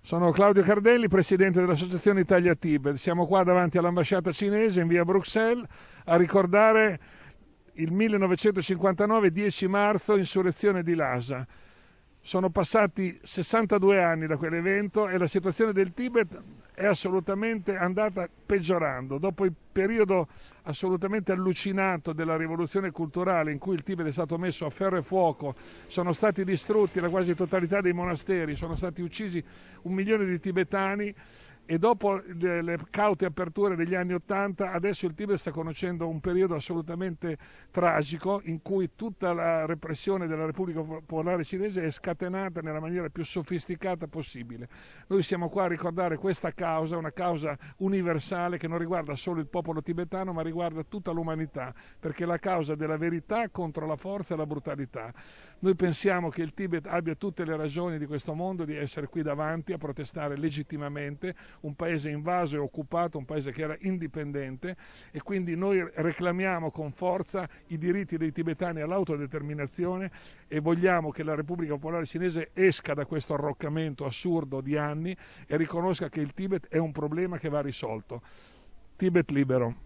Sono Claudio Cardelli, presidente dell'Associazione Italia Tibet. Siamo qua davanti all'ambasciata cinese in via Bruxelles a ricordare il 1959, 10 marzo, insurrezione di Lhasa. Sono passati 62 anni da quell'evento e la situazione del Tibet è assolutamente andata peggiorando. Dopo il periodo assolutamente allucinato della rivoluzione culturale in cui il Tibet è stato messo a ferro e fuoco, sono stati distrutti la quasi totalità dei monasteri, sono stati uccisi un milione di tibetani, e dopo le, le caute aperture degli anni Ottanta, adesso il Tibet sta conoscendo un periodo assolutamente tragico in cui tutta la repressione della Repubblica Popolare Cinese è scatenata nella maniera più sofisticata possibile. Noi siamo qua a ricordare questa causa, una causa universale che non riguarda solo il popolo tibetano, ma riguarda tutta l'umanità, perché è la causa della verità contro la forza e la brutalità. Noi pensiamo che il Tibet abbia tutte le ragioni di questo mondo di essere qui davanti a protestare legittimamente un paese invaso e occupato, un paese che era indipendente e quindi noi reclamiamo con forza i diritti dei tibetani all'autodeterminazione e vogliamo che la Repubblica Popolare Cinese esca da questo arroccamento assurdo di anni e riconosca che il Tibet è un problema che va risolto. Tibet libero.